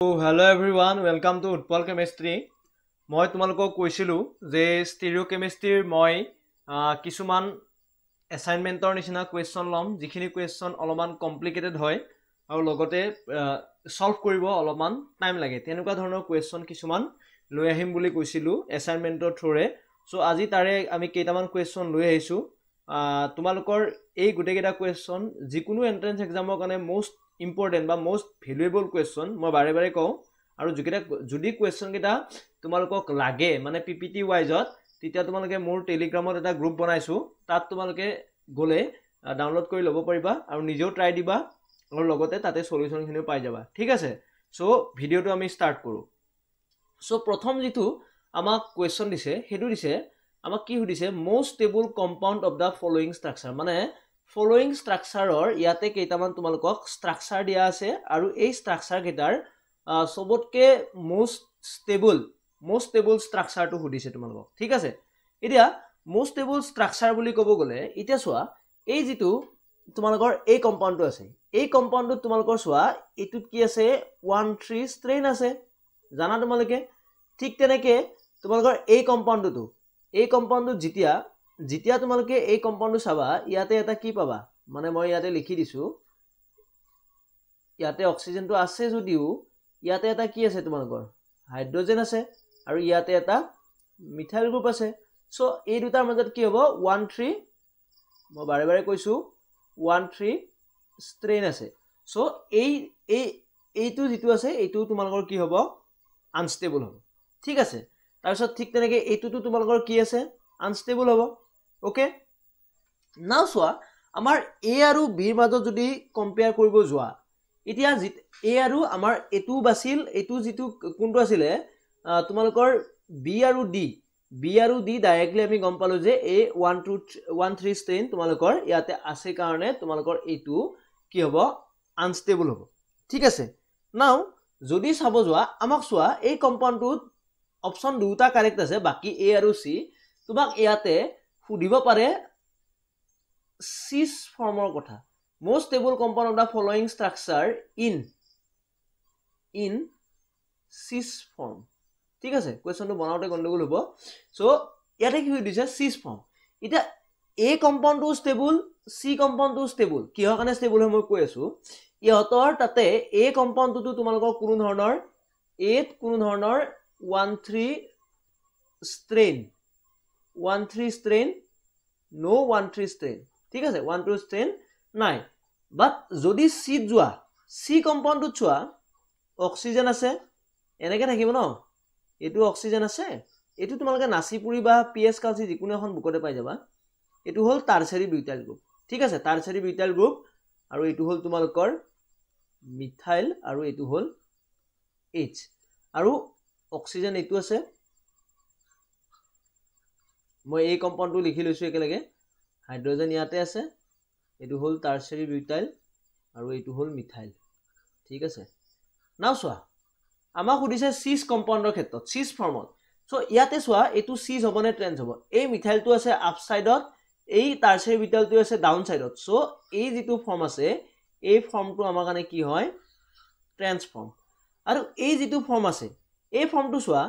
hello' everyone welcome to Utpal chemistry মই তোমালোকক কৈছিলোঁ যে ষ্টেৰিঅ' কেমেষ্ট্ৰীৰ মই কিছুমান এছাইনমেণ্টৰ নিচিনা কুৱেশ্যন ল'ম যিখিনি কুৱেশ্যন অলপমান কমপ্লিকেটেড হয় আৰু লগতে ছল্ভ কৰিব অলপমান টাইম লাগে তেনেকুৱা ধৰণৰ কুৱেশ্যন কিছুমান লৈ আহিম বুলি কৈছিলোঁ এছাইনমেণ্টৰ থ্ৰুৰে ছ' আজি তাৰে আমি কেইটামান কুৱেশ্যন লৈ আহিছোঁ তোমালোকৰ এই গোটেইকেইটা কুৱেশ্যন যিকোনো এণ্ট্ৰেঞ্চ এক্সামৰ কাৰণে মষ্ট ইম্পৰ্টেণ্ট বা মষ্ট ভেলুৱেবল কুৱেশ্যন মই বাৰে বাৰে কওঁ আৰু যিকেইটা যদি কুৱেশ্যনকেইটা তোমালোকক লাগে মানে পি পি টি ৱাইজত তেতিয়া তোমালোকে মোৰ টেলিগ্ৰামত এটা গ্ৰুপ বনাইছোঁ তাত তোমালোকে গ'লে ডাউনলোড কৰি ল'ব পাৰিবা আৰু নিজেও ট্ৰাই দিবা আৰু লগতে তাতে চলিউশ্যনখিনিও পাই যাবা ঠিক আছে চ' ভিডিঅ'টো আমি ষ্টাৰ্ট কৰোঁ চ' প্ৰথম যিটো আমাক কুৱেশ্যন দিছে সেইটো দিছে আমাক কি সুধিছে most stable compound of the following structure মানে ফলোয়িং ষ্ট্ৰাকচাৰৰ ইয়াতে কেইটামান তোমালোকক ষ্ট্ৰাকচাৰ দিয়া আছে আৰু এই ষ্ট্ৰাকচাৰকেইটাৰ চবতকৈ মষ্ট ষ্টেবল মষ্ট ষ্টেবল ষ্ট্ৰাকচাৰটো সুধিছে তোমালোকক ঠিক আছে এতিয়া মষ্ট ষ্টেবল ষ্ট্ৰাকচাৰ বুলি ক'ব গ'লে এতিয়া চোৱা এই যিটো তোমালোকৰ এই কম্পাউণ্ডটো আছে এই কম্পাউণ্ডটোত তোমালোকৰ চোৱা এইটোত কি আছে ওৱান থ্ৰী ষ্ট্ৰেইন আছে জানা তোমালোকে ঠিক তেনেকৈ তোমালোকৰ এই কম্পাউণ্ডটো এই কম্পাউণ্ডটোত যেতিয়া যেতিয়া তোমালোকে এই কম্পাউণ্ডটো চাবা ইয়াতে এটা কি পাবা মানে মই ইয়াতে লিখি দিছোঁ ইয়াতে অক্সিজেনটো আছে যদিও ইয়াতে এটা কি আছে তোমালোকৰ হাইড্ৰজেন আছে আৰু ইয়াতে এটা মিঠাইল গ্ৰুপ আছে চ' এই দুটাৰ মাজত কি হ'ব ওৱান থ্ৰী মই বাৰে বাৰে কৈছোঁ ওৱান থ্ৰী ষ্ট্ৰেইন আছে চ' এই এই এইটো যিটো আছে এইটো তোমালোকৰ কি হ'ব আনষ্টেবল হ'ব ঠিক আছে তাৰপিছত ঠিক তেনেকৈ এইটোতো তোমালোকৰ কি আছে আনষ্টেবল হ'ব ওকে না চোৱা আমাৰ এ আৰু বিৰ মাজত যদি কম্পেয়াৰ কৰিব যোৱা এতিয়া যি এ আৰু আমাৰ এইটো বাছিল এইটো যিটো কোনটো আছিলে তোমালোকৰ বি আৰু ডি বি আৰু ডি ডাইৰেক্টলি আমি গম পালোঁ যে A one two one three strain তোমালোকৰ ইয়াতে আছে কাৰণে তোমালোকৰ এইটো কি হ'ব আনষ্টেবল হ'ব ঠিক আছে নাও যদি চাব যোৱা আমাক চোৱা এই কম্পাউণ্ডটোত অপশ্যন দুটা কাৰেক্ট আছে বাকী এ আৰু চি তোমাক ইয়াতে সুধিব পাৰে চিজ ফৰ্মৰ কথা most stable compound of the following structure in in cis form ঠিক আছে কুৱেশ্যনটো বনাওঁতে গণ্ডগোল হ'ব চ' ইয়াতে কি সুধিছে দিছে চিজ ফৰ্ম এতিয়া এ কম্পাউণ্ডটো ষ্টেবুল চি কম্পাউণ্ডটো ষ্টেবুল কিহৰ কাৰণে ষ্টেবুল হয় মই কৈ আছো ইহঁতৰ তাতে এ কম্পাউণ্ডটোতো তোমালোকৰ কোনো ধৰণৰ এইট কোনো ধৰণৰ one three strain one three strain no' one three strain ঠিক আছে ওৱান টু ষ্ট্ৰেইন নাই বাট যদি চিত যোৱা চি কম্পাউণ্ডটোত চোৱা অক্সিজেন আছে এনেকৈ থাকিব ন এইটো অক্সিজেন আছে এইটো তোমালোকে নাচিপুৰি বা পি এছ কালচি যিকোনো এখন বুকতে পাই যাবা এইটো হ'ল তাৰচেৰী বিউটাইল গ্ৰুপ ঠিক আছে তাৰচেৰী বিউটাইল গ্ৰুপ আৰু এইটো হ'ল তোমালোকৰ মিথাইল আৰু এইটো হ'ল এইচ আৰু অক্সিজেন এইটো আছে মই এই কম্পাউণ্ডটো লিখি লৈছোঁ একেলগে হাইড্ৰজেন ইয়াতে আছে এইটো হ'ল টাৰ্চেৰী বিউটাইল আৰু এইটো হ'ল মিঠাইল ঠিক আছে নাও চোৱা আমাক সুধিছে চিজ কম্পাউণ্ডৰ ক্ষেত্ৰত চিজ ফৰ্মত চ' ইয়াতে চোৱা এইটো চিজ হ'বনে ট্ৰেঞ্চ হ'ব এই মিঠাইলটো আছে আপ ছাইডত এই টাৰ্চেৰী বিউটাইলটো আছে ডাউন ছাইডত চ' এই যিটো ফৰ্ম আছে এই ফৰ্মটো আমাৰ কাৰণে কি হয় ট্ৰেঞ্চ ফৰ্ম আৰু এই যিটো ফৰ্ম আছে এই ফৰ্মটো চোৱা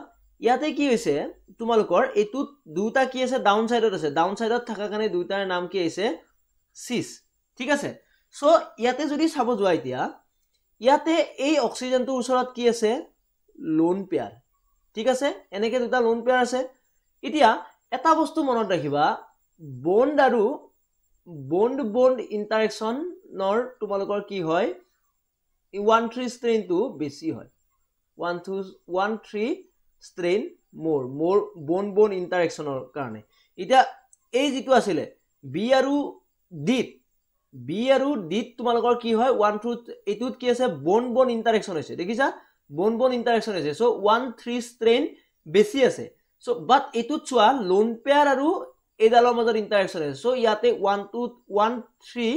ইয়াতে কি হৈছে তোমালোকৰ এইটোত দুটা কি আছে ডাউন চাইডত আছে ডাউন চাইডত থকা কাৰণে দুইটাৰ নাম কি আহিছে চিছ ঠিক আছে চ' ইয়াতে যদি চাব যোৱা এতিয়া ইয়াতে এই অক্সিজেনটোৰ ওচৰত কি আছে লোন পেয়াৰ ঠিক আছে এনেকৈ দুটা লোন পেয়াৰ আছে এতিয়া এটা বস্তু মনত ৰাখিবা বণ্ড আৰু বণ্ড বণ্ড ইণ্টাৰেকশ্যনৰ তোমালোকৰ কি হয় ওৱান থ্ৰী ষ্ট্ৰেইনটো বেছি হয় one three one three strain মোৰ মোৰ বন বন ইণ্টাৰেকশ্যনৰ কাৰণে এতিয়া এই যিটো আছিলে বি আৰু ডিত বি আৰু ডিত তোমালোকৰ কি হয় ওৱান থ্ৰু এইটোত কি আছে বন বন ইণ্টাৰেকশ্যন হৈছে দেখিছা বন বন ইণ্টাৰেকশ্যন হৈছে চ' ওৱান থ্ৰী ষ্ট্ৰেইন বেছি আছে চ' বাট এইটোত চোৱা লোন পেয়াৰ আৰু এইডালৰ মাজত ইণ্টাৰেকশ্যন আছে চ' ইয়াতে one two one three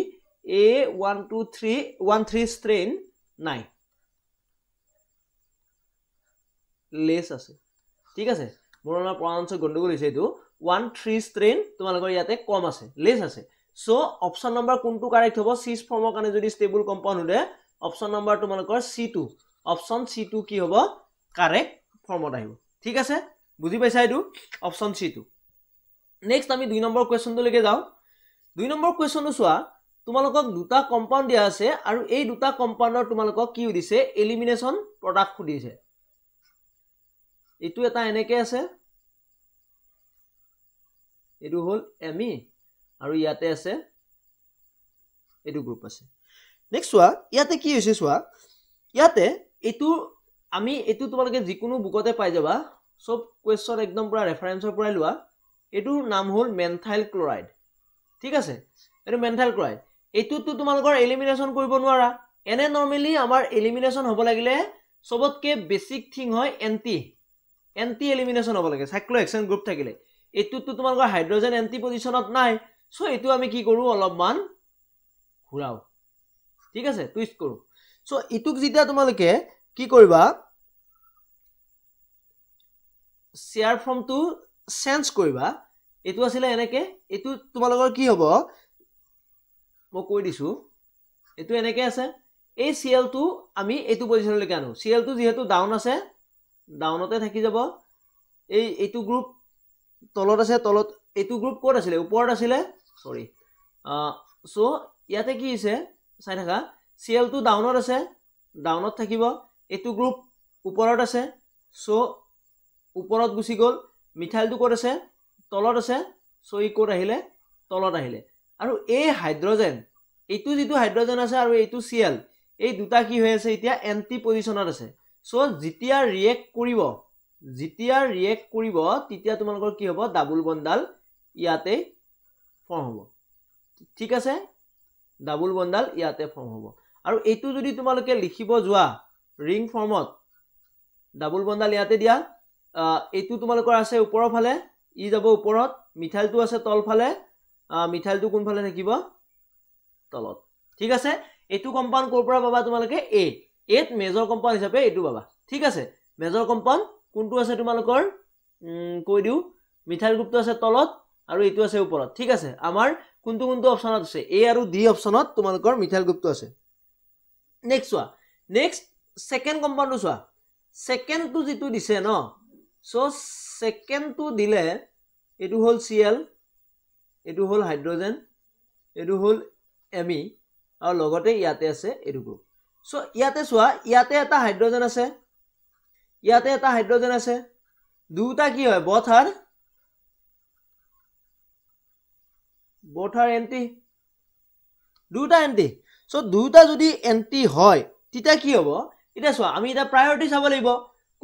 A one two three one three strain নাই লেছ আছে ঠিক আছে মোৰ অলপ প্ৰণাঞ্চ গণ্ডগোল হৈছে এইটো ওৱান থ্ৰী ষ্ট্ৰেইন তোমালোকৰ ইয়াতে কম আছে লেছ আছে চ' অপশ্যন নম্বৰ কোনটো কাৰেক্ট হ'ব চিজ ফৰ্মৰ কাৰণে যদি ষ্টেবুল কম্পাউণ্ড সোধে অপশ্যন নম্বৰ তোমালোকৰ C two option C two কি হ'ব কাৰেক্ট ফৰ্মত আহিব ঠিক আছে বুজি পাইছা এইটো অপশ্যন চি টু নেক্সট আমি দুই নম্বৰ কুৱেশ্যনটোলৈকে যাওঁ দুই নম্বৰ কুৱেশ্যনটো চোৱা তোমালোকক দুটা কম্পাউণ্ড দিয়া আছে আৰু এই দুটা কম্পাউণ্ডৰ তোমালোকক কি সুধিছে এলিমিনেশ্যন প্ৰডাক্ট সুধিছে এইটো এটা এনেকে আছে এইটো হ'ল এম ই আৰু ইয়াতে আছে এইটো গ্ৰুপ আছে নেক্সট চোৱা ইয়াতে কি হৈছে চোৱা ইয়াতে এইটো আমি এইটো তোমালোকে যিকোনো বুকতে পাই যাবা চব কুৱেশ্যন একদম পূৰা ৰেফাৰেঞ্চৰ পৰাই লোৱা এইটোৰ নাম হ'ল মেণ্টাইল ক্লৰাইড ঠিক আছে এইটো মেণ্টাইল ক্লৰাইড এইটোতো তোমালোকৰ এলিমিনেশ্যন কৰিব নোৱাৰা এনে নৰ্মেলি আমাৰ এলিমিনেশ্যন হ'ব লাগিলে চবতকৈ বেছিক থিং হয় এণ্টি এণ্টি এলিমিনেশ্যন হ'ব লাগে চাইক্লো এক্সেঞ্জ গ্ৰুপ থাকিলে এইটোততো তোমালোকৰ হাইড্ৰজেন এণ্টি পজিশ্যনত নাই চ' এইটো আমি কি কৰোঁ অলপমান ঘূৰাওঁ ঠিক আছে টুইষ্ট কৰোঁ চ' এইটোক যেতিয়া তোমালোকে কি কৰিবা চেয়াৰ ফৰ্মটো চেঞ্জ কৰিবা এইটো আছিলে এনেকৈ এইটো তোমালোকৰ কি হ'ব মই কৈ দিছোঁ এইটো এনেকৈ আছে এই চি এলটো আমি এইটো পজিশ্যনলৈকে আনো চি এলটো যিহেতু ডাউন আছে ডাউনতে থাকি যাব এই এইটো গ্ৰুপ তলত আছে তলত এইটো গ্ৰুপ ক'ত আছিলে ওপৰত আছিলে চৰি চ' ইয়াতে কি হৈছে চাই থাকা চি এলটো ডাউনত আছে ডাউনত থাকিব এইটো গ্ৰুপ ওপৰত আছে চ' ওপৰত গুচি গ'ল মিঠাইলটো ক'ত আছে তলত আছে চ' ই ক'ত আহিলে তলত আহিলে আৰু এই হাইড্ৰজেন এইটো যিটো হাইড্ৰজেন আছে আৰু এইটো চি এল এই দুটা কি হৈ আছে এতিয়া এণ্টি পজিশ্যনত আছে সো যেতিয়া ৰিয়েক্ট কৰব যেতিয়া ৰিয়েক্ট কৰব তেতিয়া তোমালোকৰ কি হব ডাবল বন্ডাল ইয়াতে ফর্ম হব ঠিক আছে ডাবল বন্ডাল ইয়াতে ফর্ম হব আর এই যদি তোমালে লিখিব যা রিং ফর্মত ডাবল বন্ডাল ইয়াতে দিয়া এই তোমালোকৰ আছে উপর ফালে ই যাব উপর মিঠাইলটো আছে তলফালে মিঠাইলটো কোনফালে থাকিব তলত ঠিক আছে এই কম্পাউন্ড কোরপা পাবা তোমালে এ এইট মেজৰ কম্পাউণ্ড হিচাপে এইটো পাবা ঠিক আছে মেজৰ কম্পাউণ্ড কোনটো আছে তোমালোকৰ কৈ দিওঁ মিঠাইল গ্ৰুপটো আছে তলত আৰু এইটো আছে ওপৰত ঠিক আছে আমাৰ কোনটো কোনটো অপশ্যনত আছে এ আৰু ডি অপশ্যনত তোমালোকৰ মিঠাইল গ্ৰুপটো আছে নেক্সট চোৱা নেক্সট ছেকেণ্ড কম্পাউণ্ডটো চোৱা ছেকেণ্ডটো যিটো দিছে ন চ' ছেকেণ্ডটো দিলে এইটো হ'ল চি এল এইটো হ'ল হাইড্ৰজেন এইটো হ'ল এম ই আৰু লগতে ইয়াতে আছে এইটো গ্ৰুপ সো ইয়াতে চোৱা ইয়াতে এটা হাইড্ৰজেন আছে ইয়াতে এটা হাইড্ৰজেন আছে দুটা কি হয় both are both are anti দুটা এণ্টি চ' দুটা যদি এণ্টি হয় তেতিয়া কি হ'ব এতিয়া চোৱা আমি এতিয়া প্ৰায়ৰিটি চাব লাগিব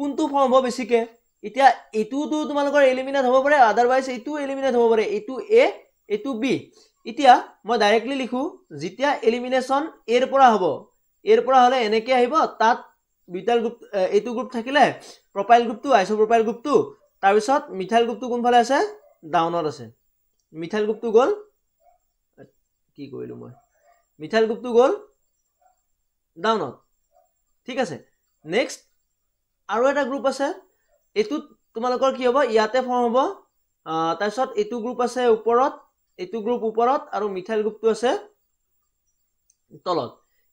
কোনটো ফৰ্ম হ'ব বেছিকৈ এতিয়া এইটোতো তোমালোকৰ এলিমিনেট হ'ব পাৰে আদাৰৱাইজ এইটো এলিমিনেট হ'ব পাৰে এইটো এ এইটো বি এতিয়া মই ডাইৰেক্টলি লিখোঁ যেতিয়া এলিমিনেশ্যন এৰ পৰা হ'ব এৰ পৰা হলে এনেকে আহিব তাত বিটাইল গ্ৰুপ এইটো গ্ৰুপ থাকিলে প্ৰোপাইল গ্ৰুপটো আইসোপ্ৰোপাইল গ্ৰুপটো তাৰ পিছত মিথাইল গ্ৰুপটো কোনফালে আছে ডাউনত আছে মিথাইল গ্ৰুপটো গল কি কৰিলো মই মিথাইল গ্ৰুপটো গল ডাউনত ঠিক আছে নেক্সট আৰু এটা গ্ৰুপ আছে এইটো তোমালোকৰ কি হ'ব ইয়াতে ফৰ্ম হ'ব তাৰপিছত এইটো গ্ৰুপ আছে ওপৰত এইটো গ্ৰুপ ওপৰত আৰু মিথাইল গ্ৰুপটো আছে তলত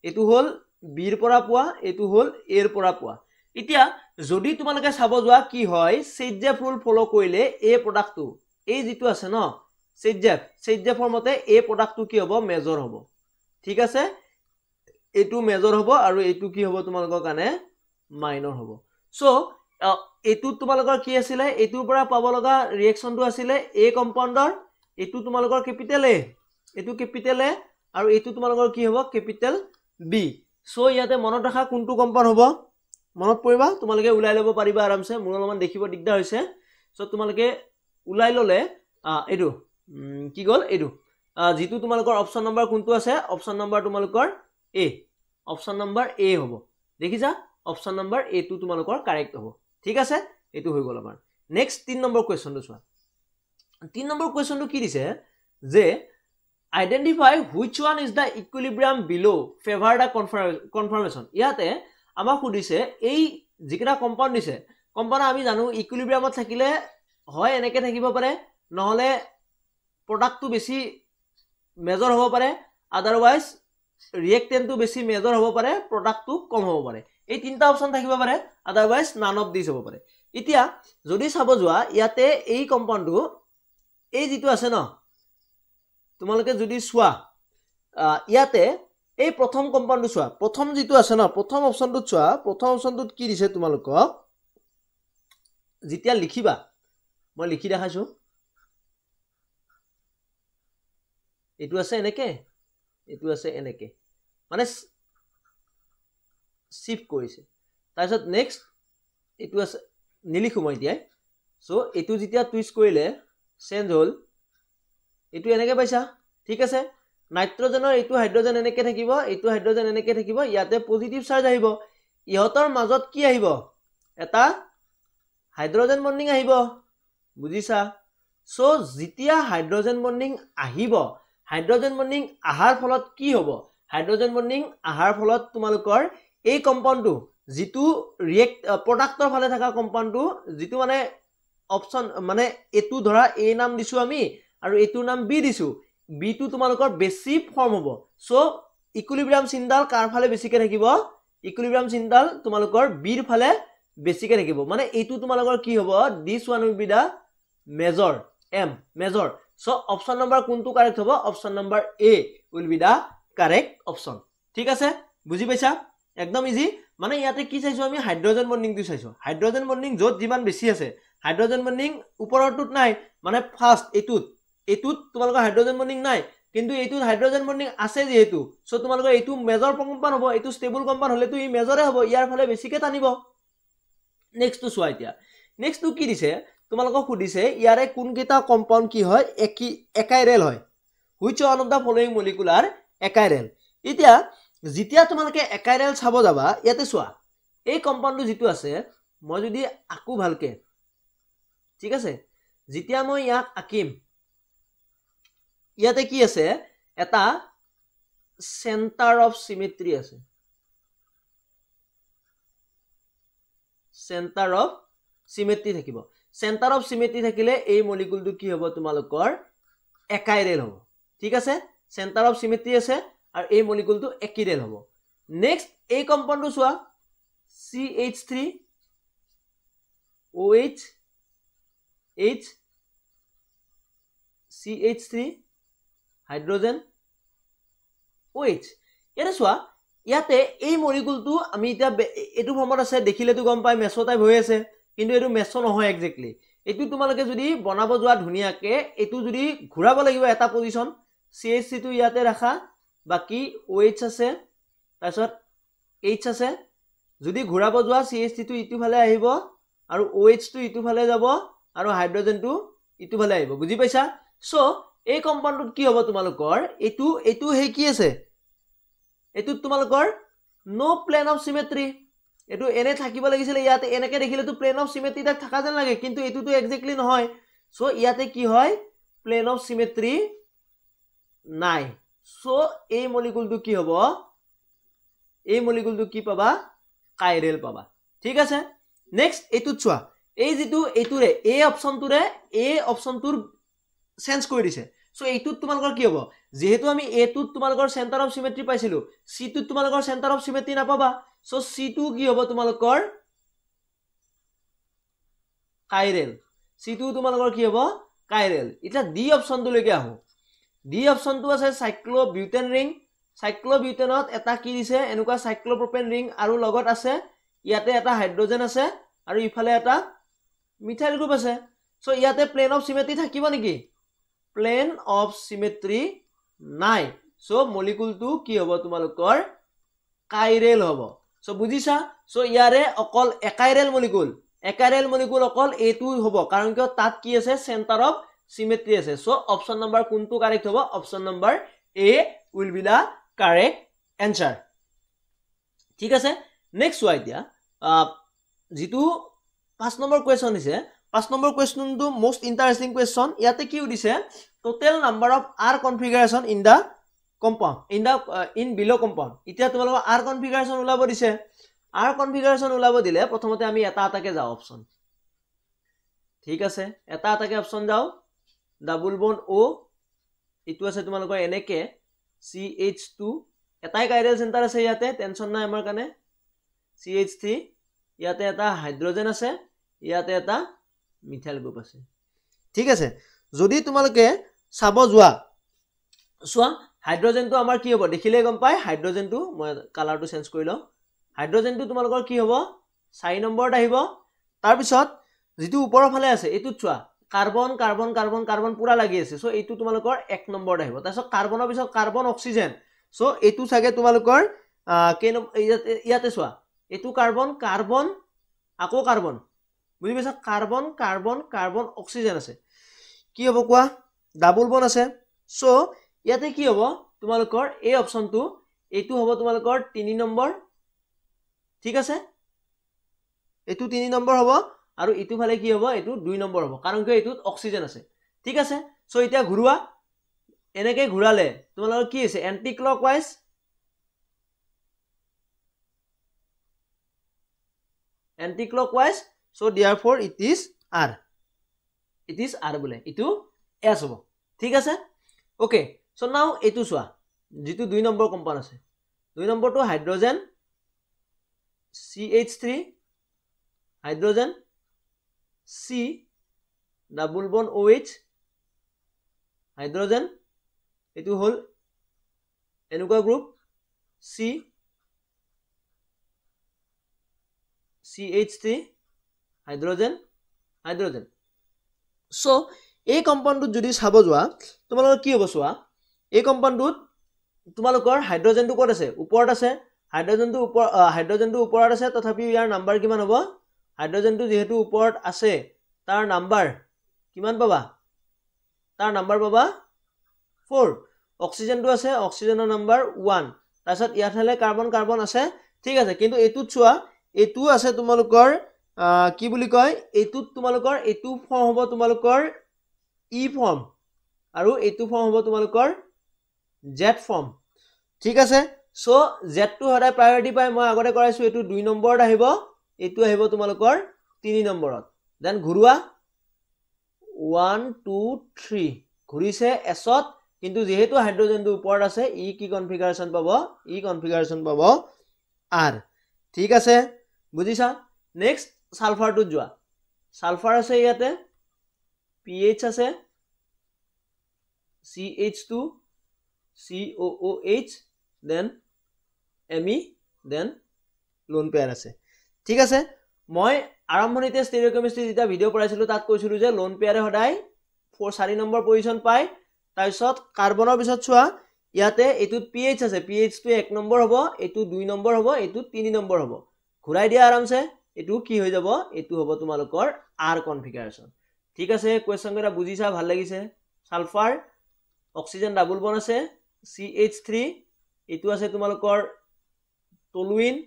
এইটো হ'ল বিৰ পৰা পোৱা এইটো হ'ল এৰ পৰা পোৱা এতিয়া যদি তোমালোকে চাব যোৱা কি হয় চেজেফ ৰুল ফ'ল' কৰিলে এই প্ৰডাক্টটো এই যিটো আছে ন চেজেফ চেজেফৰ মতে এই প্ৰডাক্টটো কি হ'ব মেজৰ হ'ব ঠিক আছে এইটো মেজৰ হ'ব আৰু এইটো কি হ'ব তোমালোকৰ কাৰণে মাইনৰ হ'ব চ' এইটোত তোমালোকৰ কি আছিলে এইটোৰ পৰা পাব লগা ৰিয়েকশ্যনটো আছিলে এ কম্পাউণ্ডৰ এইটো তোমালোকৰ কেপিটেল এ এইটো কেপিটেল এ আৰু এইটো তোমালোকৰ কি হ'ব কেপিটেল বি চ' ইয়াতে মনত ৰখা কোনটো কম্পাউণ্ড হ'ব মনত পৰিবা তোমালোকে ওলাই ল'ব পাৰিবা আৰামছে মোৰ অলপমান দেখিব দিগদাৰ হৈছে চ' তোমালোকে ওলাই ল'লে এইটো কি গ'ল এইটো যিটো তোমালোকৰ অপশ্যন নম্বৰ কোনটো আছে অপশ্যন নম্বৰ তোমালোকৰ এ অপশ্যন নম্বৰ এ হ'ব দেখিছা অপশ্যন নম্বৰ এটো তোমালোকৰ কাৰেক্ট হ'ব ঠিক আছে এইটো হৈ গ'ল আমাৰ নেক্সট তিনি নম্বৰ কুৱেশ্যনটো চোৱা তিনি নম্বৰ কুৱেশ্যনটো কি দিছে যে identify which one is the equilibrium below favour the কনফাৰ confirmation ইয়াতে আমাক সুধিছে এই যিকেইটা কম্পাউণ্ড দিছে কম্পাউণ্ড আমি জানো ইকুইলিব্ৰিয়ামত থাকিলে হয় এনেকৈ থাকিব পাৰে নহ'লে প্ৰডাক্টটো বেছি মেজৰ হ'ব পাৰে আদাৰৱাইজ ৰিয়েক্টেণ্টটো বেছি মেজৰ হ'ব পাৰে প্ৰডাক্টটো কম হ'ব পাৰে এই তিনিটা অপশ্যন থাকিব পাৰে আদাৰৱাইজ নান অফ দিছ হ'ব পাৰে এতিয়া যদি চাব যোৱা ইয়াতে এই কম্পাউণ্ডটো এই যিটো আছে ন তোমালোকে যদি চোৱা ইয়াতে এই প্ৰথম কম্পাউণ্ডটো চোৱা প্ৰথম যিটো আছে ন প্ৰথম অপশ্যনটোত চোৱা প্ৰথম অপশ্যনটোত কি দিছে তোমালোকক যেতিয়া লিখিবা মই লিখি দেখাইছোঁ এইটো আছে এনেকৈ এইটো আছে এনেকৈ মানে চিফ্ট কৰিছে তাৰপিছত নেক্সট এইটো আছে নিলিখোঁ মই এতিয়াই চ' এইটো যেতিয়া টুইচ কৰিলে চেঞ্জ হ'ল এইটো এনেকৈ পাইছা ঠিক আছে নাইট্ৰজেনৰ এইটো হাইড্ৰজেন এনেকৈ থাকিব এইটো হাইড্ৰজেন এনেকৈ থাকিব ইয়াতে পজিটিভ চাৰ্জ আহিব ইহঁতৰ মাজত কি আহিব এটা হাইড্ৰজেন বণ্ডিং আহিব বুজিছা চ' যেতিয়া হাইড্ৰজেন বণ্ডিং আহিব হাইড্ৰজেন বণ্ডিং অহাৰ ফলত কি হ'ব হাইড্ৰজেন বণ্ডিং অহাৰ ফলত তোমালোকৰ এই কম্পাউণ্ডটো যিটো ৰিয়েক্ট প্ৰডাক্টৰ ফালে থকা কম্পাউণ্ডটো যিটো মানে অপশ্যন মানে এইটো ধৰা এই নাম দিছোঁ আমি আৰু এইটোৰ নাম বি দিছোঁ টো তোমালোকৰ বেছি ফৰ্ম হ'ব চ' ইকুলিব্ৰাম চিনডাল ফালে বেছিকৈ থাকিব ইকুলিব্ৰাম চিনডাল তোমালোকৰ বিৰ ফালে বেছিকৈ থাকিব মানে এইটো তোমালোকৰ কি হ'ব this one will be the major M major so' option number কোনটো কাৰেক্ট হ'ব option number A will be the correct option ঠিক আছে বুজি পাইছা একদম ইজি মানে ইয়াতে কি চাইছো আমি হাইড্ৰজেন বণ্ডিংটো চাইছো হাইড্ৰজেন বণ্ডিং য'ত যিমান বেছি আছে হাইড্ৰজেন বণ্ডিং ওপৰৰটোত নাই মানে ফাৰ্ষ্ট এইটোত এইটোত তোমালোকৰ হাইড্ৰজেন বৰ্ণিং নাই কিন্তু এইটোত হাইড্ৰজেন বৰ্ণিং আছে যিহেতু চ' তোমালোকৰ এইটো মেজৰ কম্পাউণ্ড হ'ব এইটো ষ্টেবল কম্পাউণ্ড হ'লেতো ই মেজৰে হ'ব ইয়াৰ ফালে বেছিকৈ টানিব নেক্সটটো চোৱা এতিয়া নেক্সটটো কি দিছে তোমালোকক সুধিছে ইয়াৰে কোনকেইটা কম্পাউণ্ড কি হয় একি একাইৰেল হয় which one of the following molecular achiral এতিয়া যেতিয়া তোমালোকে একাইৰেল চাব যাবা ইয়াতে চোৱা এই কম্পাউণ্ডটো যিটো আছে মই যদি আঁকো ভালকৈ ঠিক আছে যেতিয়া মই ইয়াক আঁকিম ইয়াতে কি আছে এটা চেণ্টাৰ অফ চিমেট্ৰি আছে চেণ্টাৰ অফ চিমেট্ৰি থাকিব চেণ্টাৰ অফ চিমেট্ৰি থাকিলে এই মলিকুলটো কি হ'ব তোমালোকৰ একাইৰেল হ'ব ঠিক আছে চেণ্টাৰ অফ চিমেট্ৰি আছে আৰু এই মলিকুলটো একি ৰেল হ'ব নেক্সট এই কম্পাউণ্ডটো চোৱা C H three O' H H C H three hydrogen waits ইয়াতে চোৱা ইয়াতে এই মৰিগুলটো আমি এতিয়া এইটো ফৰ্মত আছে দেখিলেতো গম পায় মেচ টাইপ হৈ আছে কিন্তু এইটো মেচ নহয় একজেক্টলি এইটো তোমালোকে যদি বনাব যোৱা ধুনীয়াকৈ এইটো যদি ঘূৰাব লাগিব এটা পজিশ্যন চি এইচ চিটো ইয়াতে ৰাখা বাকী ৱেইটছ আছে তাৰপিছত এইটছ আছে যদি ঘূৰাব যোৱা চি এইচ চিটো ইটোফালে আহিব আৰু ৱেইটছটো ইটোফালে যাব আৰু হাইড্ৰজেনটো ইটোফালে আহিব বুজি পাইছা চ' এই কম্পাউণ্ডটোত কি হ'ব তোমালোকৰ এইটো এইটো সেই কি আছে এইটোত তোমালোকৰ ন' প্লেন অফ চিমেট্ৰি এইটো এনে থাকিব লাগিছিলে ইয়াতে এনেকৈ দেখিলেতো প্লেন অফ চিমেট্ৰি তাত থকা যেন লাগে কিন্তু এইটোতো একজেক্টলি নহয় চ' ইয়াতে কি হয় প্লেন অফ চিমেট্ৰি নাই চ' এই মলিকুলটো কি হ'ব এই মলিকুলটো কি পাবা কাইৰেল পাবা ঠিক আছে নেক্সট এইটোত চোৱা এই যিটো এইটোৰে এই অপশ্যনটোৰে এই অপশ্যনটোৰ চেঞ্জ কৰি দিছে চ' এইটোত তোমালোকৰ কি হ'ব যিহেতু আমি এ তোমালোকৰ চেণ্টাৰ অফ চিমেট্ৰি পাইছিলোঁ চিটোত তোমালোকৰ চেণ্টাৰ অফ চিমেট্ৰি নাপাবা চ' চিটো কি হ'ব তোমালোকৰ কাইৰেল চি টো তোমালোকৰ কি হ'ব কাইৰেল এতিয়া ডি অপশ্যনটোলৈকে আহোঁ ডি অপশ্যনটো আছে চাইক্ল বিউটেন ৰিং চাইক্ল বিউটেনত এটা কি দিছে এনেকুৱা চাইক্ল'প্ৰপেন ৰিং আৰু লগত আছে ইয়াতে এটা হাইড্ৰজেন আছে আৰু ইফালে এটা মিথাইল গ্ৰুপ আছে চ' ইয়াতে প্লেন অফ চিমেট্ৰি থাকিব নেকি প্লেন অফ চিমেট্ৰি নাই সো মলিকুলটো কি হ'ব তোমালোকৰ কাইৰেল হ'ব চ বুজিছা চ' ইয়াৰে অকল একাইৰেল মলিকুল একাইৰেল মলিকুল অকল এইটো হ'ব কাৰণ কিয় তাত কি আছে চেণ্টাৰ অফ চিমেট্ৰি আছে চ' অপশ্যন নম্বৰ কোনটো কাৰেক্ট হ'ব option number A will be the correct answer ঠিক আছে নেক্সট চোৱা এতিয়া যিটো পাঁচ নম্বৰ কুৱেশ্যন হৈছে পাঁচ নম্বৰ কুৱেশ্যনটো মষ্ট ইণ্টাৰেষ্টিং কুৱেশ্যন ইয়াতে কি সুধিছে total number of R configuration in the compound in the in below' compound এতিয়া তোমালোকৰ আৰ কনফিগাৰেশ্যন ওলাব দিছে আৰ কনফিগাৰেশ্যন ওলাব দিলে প্ৰথমতে আমি এটা এটাকে যাওঁ অপশ্যন ঠিক আছে এটা এটাকে অপশ্যন যাওঁ ডাবল বন অ' এইটো আছে তোমালোকৰ এনেকে চি এইচ টু এটাই কাইডেল চেণ্টাৰ আছে ইয়াতে টেনশ্যন নাই আমাৰ কাৰণে চি এইচ থ্ৰী ইয়াতে এটা হাইড্ৰজেন আছে ইয়াতে এটা মিথাইল গ্ৰুপ আছে ঠিক আছে যদি তোমালোকে চাব যোৱা চোৱা হাইড্ৰজেনটো আমাৰ কি হ'ব দেখিলে গম পায় হাইড্ৰজেনটো মই কালাৰটো চেঞ্জ কৰি লওঁ হাইড্ৰজেনটো তোমালোকৰ কি হ'ব চাৰি নম্বৰত আহিব তাৰপিছত যিটো ওপৰৰ ফালে আছে এইটোত চোৱা কাৰ্বন কাৰ্বন কাৰ্বন কাৰ্বন পূৰা লাগি আছে চ' এইটো তোমালোকৰ এক নম্বৰত আহিব তাৰপিছত কাৰ্বনৰ পিছত কাৰ্বন অক্সিজেন চ' এইটো চাগে তোমালোকৰ কেই নম্বৰ ইয়াতে চোৱা এইটো কাৰ্বন কাৰ্বন আকৌ কাৰ্বন বুজি পাইছা কাৰ্বন কাৰ্বন কাৰ্বন অক্সিজেন আছে কি হ'ব কোৱা ডাবল বন আছে চ' ইয়াতে কি হ'ব তোমালোকৰ এই অপশ্যনটো এইটো হ'ব তোমালোকৰ তিনি নম্বৰ ঠিক আছে এইটো তিনি নম্বৰ হ'ব আৰু ইটো ফালে কি হ'ব এইটো দুই নম্বৰ হ'ব কাৰণ কিয় এইটোত অক্সিজেন আছে ঠিক আছে চ' এতিয়া ঘূৰোৱা এনেকৈ ঘূৰালে তোমালোকৰ কি হৈছে anti clock wise anti clock wise so therefore it is R it is R বোলে এইটো এছ হ'ব ঠিক আছে অ'কে চ' নাও এইটো চোৱা যিটো দুই নম্বৰ কম্পাউণ্ড আছে দুই নম্বৰটো hydrogen C H three hydrogen C double bond O' H hydrogen এইটো হ'ল এনেকুৱা group C C H three hydrogen hydrogen so' এই কম্পাউণ্ডটোত যদি চাব যোৱা তোমালোকৰ কি হ'ব চোৱা এই কম্পাউণ্ডটোত তোমালোকৰ হাইড্ৰজেনটো ক'ত আছে ওপৰত আছে হাইড্ৰজেনটো ওপৰ হাইড্ৰজেনটো ওপৰত আছে তথাপিও ইয়াৰ নাম্বাৰ কিমান হ'ব হাইড্ৰজেনটো যিহেতু ওপৰত আছে তাৰ নাম্বাৰ কিমান পাবা তাৰ নাম্বাৰ পাবা ফ'ৰ অক্সিজেনটো আছে অক্সিজেনৰ নাম্বাৰ ওৱান তাৰপিছত ইয়াত হ'লে কাৰ্বন কাৰ্বন আছে ঠিক আছে কিন্তু এইটোত চোৱা এইটোও আছে তোমালোকৰ কি বুলি কয় এইটোত তোমালোকৰ এইটো ফৰ্ম হ'ব তোমালোকৰ ই e ফৰ্ম আৰু এইটো ফৰ্ম হ'ব তোমালোকৰ জেড ফৰ্ম ঠিক আছে চ' জেডটো সদায় প্ৰায়ৰিটি পাই মই আগতে কৰাইছোঁ এইটো দুই নম্বৰত আহিব এইটো আহিব তোমালোকৰ তিনি নম্বৰত দেন ঘূৰোৱা ওৱান টু থ্ৰী ঘূৰিছে এছত কিন্তু যিহেতু হাইড্ৰজেনটো ওপৰত আছে ই e কি কনফিগাৰেশ্যন পাব ই e কনফিগাৰেশ্যন পাব আৰ ঠিক আছে বুজিছা নেক্সট সালফাৰটোত যোৱা সালফাৰ আছে ইয়াতে পি এইচ আছে C H two C O' O' H then M E then lone pair আছে ঠিক আছে মই আৰম্ভণিতে ষ্টেৰিঅ'কেমিষ্ট্ৰি যেতিয়া ভিডিঅ' পঢ়াইছিলোঁ তাত কৈছিলোঁ যে লোন পেয়াৰে সদায় ফ'ৰ চাৰি নম্বৰ পজিশ্যন পায় তাৰপিছত কাৰ্বনৰ পিছত চোৱা ইয়াতে এইটোত পি এইচ আছে পি এইচটো এক নম্বৰ হ'ব এইটো দুই নম্বৰ হ'ব এইটো তিনি নম্বৰ হ'ব ঘূৰাই দিয়া আৰামছে এইটো কি হৈ যাব এইটো হ'ব তোমালোকৰ আৰ কনফিগাৰেশ্যন ঠিক আছে কুৱেশ্যনকেইটা বুজিছা ভাল লাগিছে ছালফাৰ অক্সিজেন ডাবুল বন আছে চি এইচ থ্ৰী এইটো আছে তোমালোকৰ টলুইন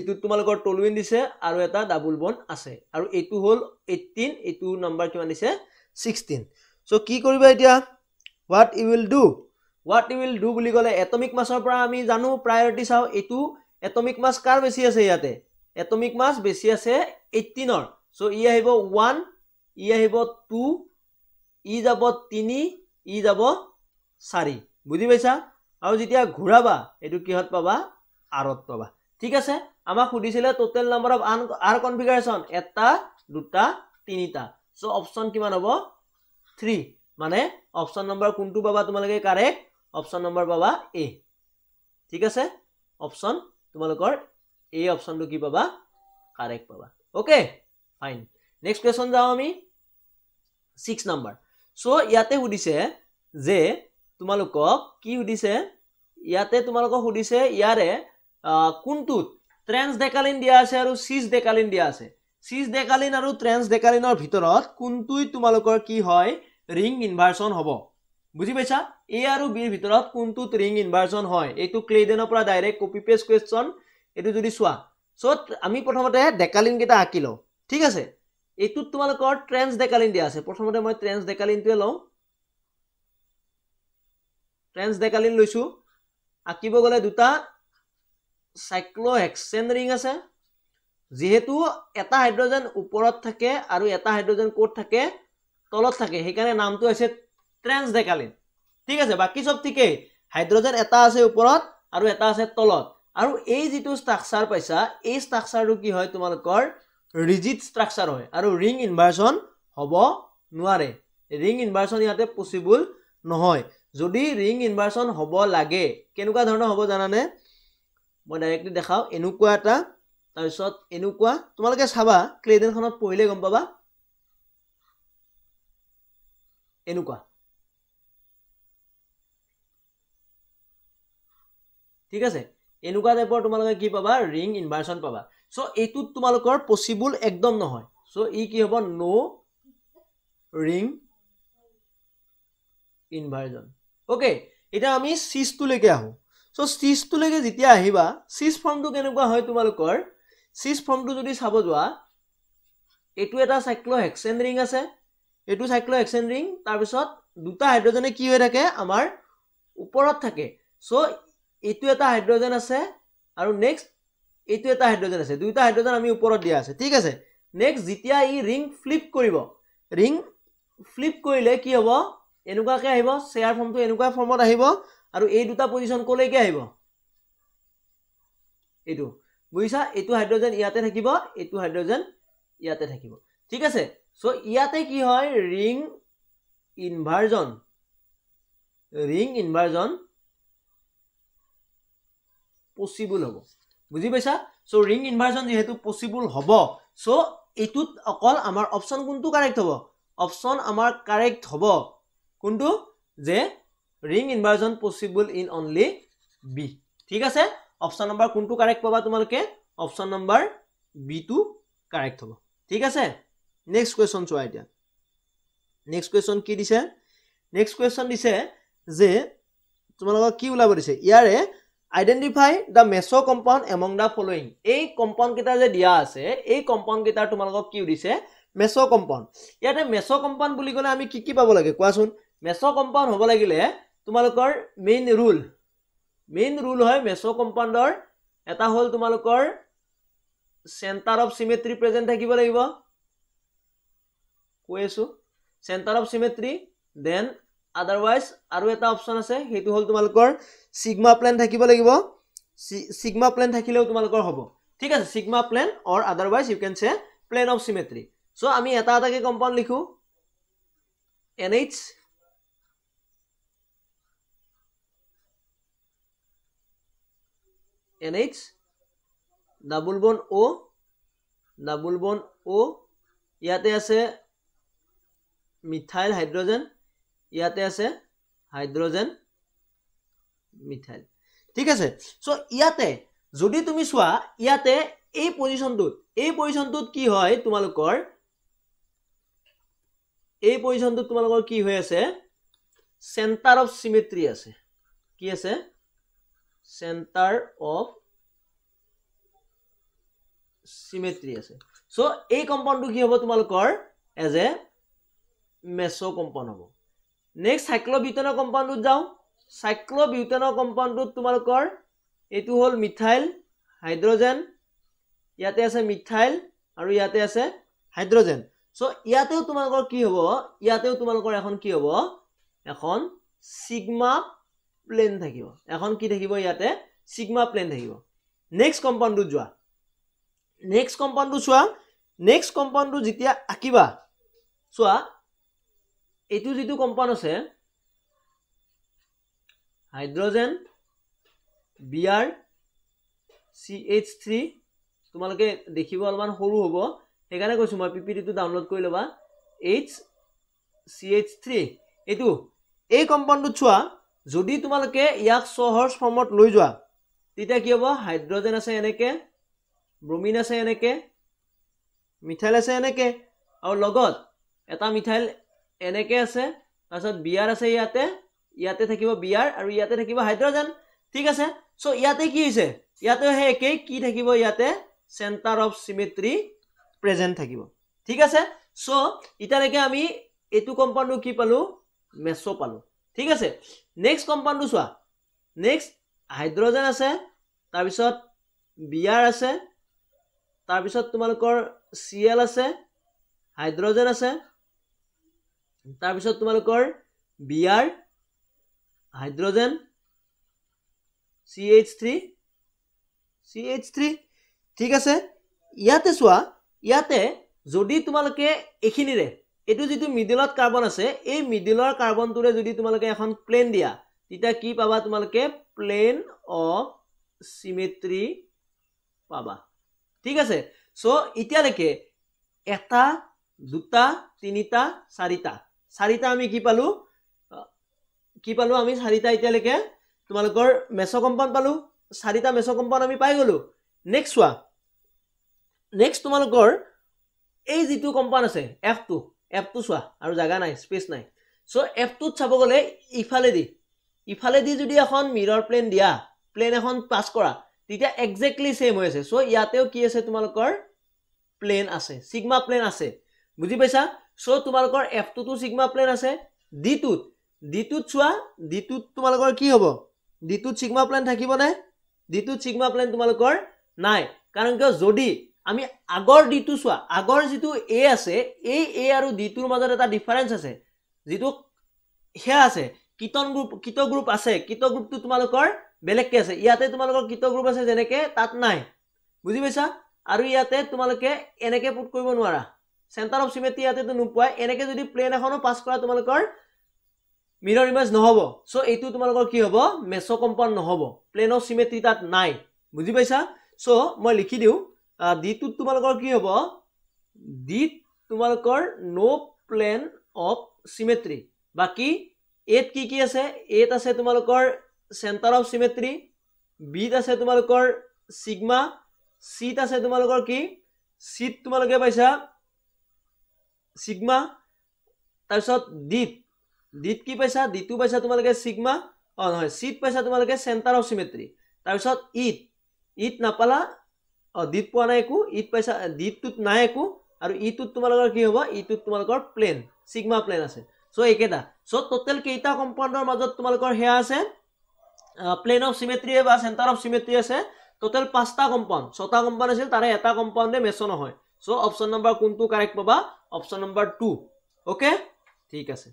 এইটোত তোমালোকৰ টলুইন দিছে আৰু এটা ডাবুল বন আছে আৰু এইটো হ'ল এইটিন এইটো নম্বৰ কিমান দিছে ছিক্সটিন চ' কি কৰিবা এতিয়া what you will do what you will do বুলি ক'লে এটমিক মাছৰ পৰা আমি জানো প্ৰায়ৰিটি চাওঁ এইটো এটমিক মাছ কাৰ বেছি আছে ইয়াতে এটমিক মাছ বেছি আছে এইটিনৰ চ' ই আহিব ওৱান ই আহিব টু ই যাব তিনি ই যাব চাৰি বুজি পাইছা আৰু যেতিয়া ঘূৰাবা এইটো কিহত পাবা আঁৰত পাবা ঠিক আছে আমাক সুধিছিলে টোটেল নাম্বাৰ অফ আন আৰ কনফিগাৰেশ্যন এটা দুটা তিনিটা চ' অপশ্যন কিমান হ'ব থ্ৰী মানে অপশ্যন নম্বৰ কোনটো পাবা তোমালোকে কাৰেক্ট অপশ্যন নম্বৰ পাবা এ ঠিক আছে অপশ্যন তোমালোকৰ এই অপশ্যনটো কি পাবা কাৰেক্ট পাবা অ'কে ফাইন নেক্সট কুৱেশ্যন যাওঁ আমি ছিক্স নাম্বাৰ চ' ইয়াতে সুধিছে যে তোমালোকক কি সুধিছে ইয়াতে তোমালোকক সুধিছে ইয়াৰে কোনটোত ট্ৰেন্স ডেকালিন দিয়া আছে আৰু চিজ ডেকালিন দিয়া আছে চিজ ডেকালিন আৰু ট্ৰেন্স ডেকালিনৰ ভিতৰত কোনটোই তোমালোকৰ কি হয় ৰিং ইনভাৰ্চন হ'ব বুজি পাইছা এ আৰু বিৰ ভিতৰত কোনটোত ৰিং ইনভাৰ্চন হয় এইটো ক্লেডেনৰ পৰা ডাইৰেক্ট কপি পেষ্ট কুৱেশ্যন এইটো যদি চোৱা চ' আমি প্ৰথমতে ডেকালিনকেইটা আঁকি লওঁ ঠিক আছে এইটোত তোমালোকৰ ট্ৰেন্স ডেকালিন দিয়া আছে প্ৰথমতে মই ট্ৰেন্স ডেকালিনটোৱে লওঁ ট্ৰেন্স ডেকালিন লৈছোঁ আঁকিব গ'লে দুটা চাইক্ল এক্সেন ৰিং আছে যিহেতু এটা হাইড্ৰজেন ওপৰত থাকে আৰু এটা হাইড্ৰজেন ক'ত থাকে তলত থাকে সেইকাৰণে নামটো হৈছে ট্ৰেন্স ডেকালিন ঠিক আছে বাকী চব ঠিকেই হাইড্ৰজেন এটা আছে ওপৰত আৰু এটা আছে তলত আৰু এই যিটো ষ্ট্ৰাকচাৰ পাইছা এই ষ্ট্ৰাকচাৰটো কি হয় তোমালোকৰ ৰিজিট ষ্ট্ৰাকচাৰ হয় আৰু ৰিং ইনভাৰ্চন হ'ব নোৱাৰে ৰিং ইনভাৰ্চন ইয়াতে পচিবল নহয় যদি ৰিং ইনভাৰ্চন হ'ব লাগে কেনেকুৱা ধৰণৰ হ'ব জানানে মই ডাইৰেক্টলি দেখাওঁ এনেকুৱা এটা তাৰপিছত এনেকুৱা তোমালোকে চাবা ক্লেডেনখনত পঢ়িলে গম পাবা এনেকুৱা ঠিক আছে এনেকুৱা টাইপৰ তোমালোকে কি পাবা ৰিং ইনভাৰ্চন পাবা চ' এইটোত তোমালোকৰ পচিবল একদম নহয় চ' ই কি হ'ব ন' ৰিং ইনভাৰ্জন অ'কে এতিয়া আমি চিজটোলৈকে আহোঁ চ' চিজটোলৈকে যেতিয়া আহিবা চিজ ফৰ্মটো কেনেকুৱা হয় তোমালোকৰ চিজ ফৰ্মটো যদি চাব যোৱা এইটো এটা চাইক্ল হেক্সেন ৰিং আছে এইটো চাইক্ল' হেক্সেন ৰিং তাৰপিছত দুটা হাইড্ৰজেনে কি হৈ থাকে আমাৰ ওপৰত থাকে চ' এইটো এটা হাইড্ৰজেন আছে আৰু নেক্সট এইটো এটা হাইড্ৰজেন আছে দুয়োটা হাইড্ৰজেন আমি ওপৰত দিয়া আছে ঠিক আছে নেক্সট যেতিয়া ই ৰিং ফ্লিপ কৰিব ৰিং ফ্লিপ কৰিলে কি হ'ব এনেকুৱাকৈ আহিব চেয়াৰ ফৰ্মটো এনেকুৱা ফৰ্মত আহিব আৰু এই দুটা পজিশ্যন ক'লৈকে আহিব এইটো বুজিছা এইটো হাইড্ৰজেন ইয়াতে থাকিব এইটো হাইড্ৰজেন ইয়াতে থাকিব ঠিক আছে চ' ইয়াতে কি হয় ring inversion ring inversion possible হ'ব বুজি পাইছা চ' ৰিং ইনভাৰ্জন যিহেতু পচিবল হ'ব চ' এইটোত অকল আমাৰ অপশ্যন কোনটো কাৰেক্ট হ'ব অপশ্যন আমাৰ কাৰেক্ট হ'ব কোনটো যে ring inversion possible in only B ঠিক আছে অপশ্যন নম্বৰ কোনটো কাৰেক্ট পাবা তোমালোকে অপশ্যন নম্বৰ বিটো কাৰেক্ট হ'ব ঠিক আছে নেক্সট কুৱেশ্যন চোৱা এতিয়া নেক্সট কুৱেশ্যন কি দিছে নেক্সট কুৱেশ্যন দিছে যে তোমালোকক কি ওলাব দিছে ইয়াৰে identify the meso' compound among the following এই কম্পাউণ্ডকেইটা যে দিয়া আছে এই কম্পাউণ্ডকেইটাৰ তোমালোকক কি দিছে মেছ' কম্পাউণ্ড ইয়াতে মেছ' কম্পাউণ্ড বুলি ক'লে আমি কি কি পাব লাগে কোৱাচোন মেছ' কম্পাউণ্ড হ'ব লাগিলে তোমালোকৰ মেইন ৰুল মেইন ৰুল হয় মেছ' কম্পাউণ্ডৰ এটা হ'ল তোমালোকৰ চেণ্টাৰ অফ চিমেট্ৰি প্ৰেজেণ্ট থাকিব লাগিব কৈ আছোঁ centre of symmetry then otherwise আৰু এটা অপশ্যন আছে সেইটো হ'ল তোমালোকৰ চিগমা প্লেন থাকিব লাগিব চিগমা প্লেন থাকিলেও তোমালোকৰ হ'ব ঠিক আছে sigma plane or otherwise you can say plane of symmetry চ' আমি এটা এটাকৈ কম্পাউণ্ড লিখোঁ N H N H double bond O' double bond অ' ইয়াতে আছে মিঠাইল হাইড্ৰজেন ইয়াতে আছে হাইড্ৰজেন মিথাইল ঠিক আছে চ' ইয়াতে যদি তুমি চোৱা ইয়াতে এই পজিশ্যনটোত এই পজিশ্যনটোত কি হয় তোমালোকৰ এই পজিশ্যনটোত তোমালোকৰ কি হৈ আছে চেণ্টাৰ অফ চিমেট্ৰি আছে কি আছে চেণ্টাৰ অফ চিমেট্ৰি আছে চ' এই কম্পাউণ্ডটো কি হ'ব তোমালোকৰ এজ এ মেছ' কম্পাউণ্ড হ'ব নেক্সট চাইক্লবিউটেনৰ কম্পাউণ্ডত যাওঁ চাইক্লবিউটেনৰ কম্পাউণ্ডটোত তোমালোকৰ এইটো হ'ল মিঠাইল হাইড্ৰজেন ইয়াতে আছে মিঠাইল আৰু ইয়াতে আছে হাইড্ৰজেন চ' ইয়াতেও তোমালোকৰ কি হ'ব ইয়াতেও তোমালোকৰ এখন কি হ'ব এখন চিগমা প্লেন থাকিব এখন কি থাকিব ইয়াতে চিগমা প্লেন থাকিব নেক্সট কম্পাউণ্ডটোত যোৱা নেক্সট কম্পাউণ্ডটো চোৱা নেক্সট কম্পাউণ্ডটো যেতিয়া আঁকিবা চোৱা এইটো যিটো কম্পাউণ্ড আছে hydrogen B R C H three তোমালোকে দেখিব অলপমান সৰু হ'ব সেইকাৰণে কৈছোঁ মই পি পি টিটো ডাউনলোড কৰি ল'বা এইচ চি এইচ থ্ৰী এইটো এই কম্পাউণ্ডটোত চোৱা যদি তোমালোকে ইয়াক চহৰ্চ ফৰ্মত লৈ যোৱা তেতিয়া কি হ'ব হাইড্ৰজেন আছে এনেকৈ ব্ৰমিন আছে এনেকৈ মিঠাইল আছে এনেকৈ আৰু লগত এটা মিঠাইল এনেকে আছে তাৰপিছত বিয়াৰ আছে ইয়াতে ইয়াতে থাকিব বিয়াৰ আৰু ইয়াতে থাকিব হাইড্ৰজেন ঠিক আছে চ' ইয়াতে কি হৈছে ইয়াতে সেই একেই কি থাকিব ইয়াতে চেণ্টাৰ অফ চিমেট্ৰি প্ৰেজেণ্ট থাকিব ঠিক আছে চ' এতিয়ালৈকে আমি এইটো কম্পাউণ্ডটো কি পালোঁ মেছ' পালোঁ ঠিক আছে নেক্সট কম্পাউণ্ডটো চোৱা নেক্সট হাইড্ৰজেন আছে তাৰপিছত বিয়াৰ আছে তাৰপিছত তোমালোকৰ চি এল আছে হাইড্ৰজেন আছে তাৰপিছত তোমালোকৰ B R hydrogen C H three C H three ঠিক আছে ইয়াতে চোৱা ইয়াতে যদি তোমালোকে এইখিনিৰে এইটো যিটো মিডিলত কাৰ্বন আছে এই মিডিলৰ কাৰ্বনটোৰে যদি তোমালোকে এখন প্লেন দিয়া তেতিয়া কি পাবা তোমালোকে প্লেন অফ চিমেট্ৰি পাবা ঠিক আছে চ' এতিয়ালৈকে এটা দুটা তিনিটা চাৰিটা চাৰিটা আমি কি পালো কি পালো আমি চাৰিটা এতিয়ালৈকে তোমালোকৰ মেচকম্পাউণ্ড পালোঁ চাৰিটা মেচকম্পাউণ্ড আমি পাই গ'লোঁ নেক্সট চোৱা নেক্সট তোমালোকৰ এই যিটো কম্পাউণ্ড আছে এফটো এফটো চোৱা আৰু জাগা নাই স্পেচ নাই চ' এফ টুত চাব গ'লে ইফালেদি ইফালেদি যদি এখন মিৰৰ প্লেন দিয়া প্লেন এখন পাছ কৰা তেতিয়া একজেক্টলি ছেইম হৈ আছে চ' ইয়াতেও কি আছে তোমালোকৰ প্লেন আছে ছিগমা প্লেন আছে বুজি পাইছা সো তোমালোকৰ এফটোতো ছিগমা প্লেন আছে ডিটোত ডিটোত চোৱা ডিটোত তোমালোকৰ কি হ'ব ডিটোত ছিগমা প্লেন থাকিবনে ডিটোত ছিগমা প্লেন তোমালোকৰ নাই কাৰণ কিয় যদি আমি আগৰ ডিটো চোৱা আগৰ যিটো এ আছে এই এ আৰু ডিটোৰ মাজত এটা ডিফাৰেঞ্চ আছে যিটো সেয়া আছে কীৰ্তন গ্ৰুপ কীত গ্ৰুপ আছে কীত গ্ৰুপটো তোমালোকৰ বেলেগকৈ আছে ইয়াতে তোমালোকৰ কীত গ্ৰুপ আছে যেনেকৈ তাত নাই বুজি পাইছা আৰু ইয়াতে তোমালোকে এনেকৈ পুট কৰিব নোৱাৰা চেণ্টাৰ অফ চিমেট্ৰি ইয়াতেতো নোপোৱাই এনেকৈ যদি প্লেন এখনো পাছ কৰা তোমালোকৰ মিৰৰ ইমেজ নহ'ব চ' এইটো তোমালোকৰ কি হ'ব মেছ' কম্পাউণ্ড নহ'ব প্লেনৰ চিমেট্ৰি তাত নাই বুজি পাইছা চ' মই লিখি দিওঁ ডি টোত তোমালোকৰ কি হ'ব ডিত তোমালোকৰ ন' প্লেন অফ চিমেট্ৰি বাকী এত কি কি আছে এত আছে তোমালোকৰ চেণ্টাৰ অফ চিমেট্ৰি বিত আছে তোমালোকৰ ছিগমা চিত আছে তোমালোকৰ কি চিত তোমালোকে পাইছা ছিগমা তাৰপিছত ডিট ডিট কি পাইছা ডিটো পাইছা তোমালোকে ছিগমা অঁ নহয় চিট পাইছা তোমালোকে চেণ্টাৰ অফ চিমেট্ৰি তাৰপিছত ইট ইট নাপালা অঁ ডিট পোৱা নাই একো ইট পাইছা ডিটটোত নাই একো আৰু ইটোত তোমালোকৰ কি হ'ব ইটোত তোমালোকৰ প্লেন ছিগমা প্লেন আছে চ' এইকেইটা চ' ট'টেল কেইটা কম্পাউণ্ডৰ মাজত তোমালোকৰ সেয়া আছে প্লেন অফ চিমেট্ৰিয়ে বা চেণ্টাৰ অফ চিমেট্ৰি আছে ট'টেল পাঁচটা কম্পাউণ্ড ছটা কম্পাউণ্ড আছিল তাৰে এটা কম্পাউণ্ডে মেচ নহয় চ' অপশ্যন নম্বৰ কোনটো কাৰেক্ট পাবা অপশন নাম্বার টু ওকে ঠিক আছে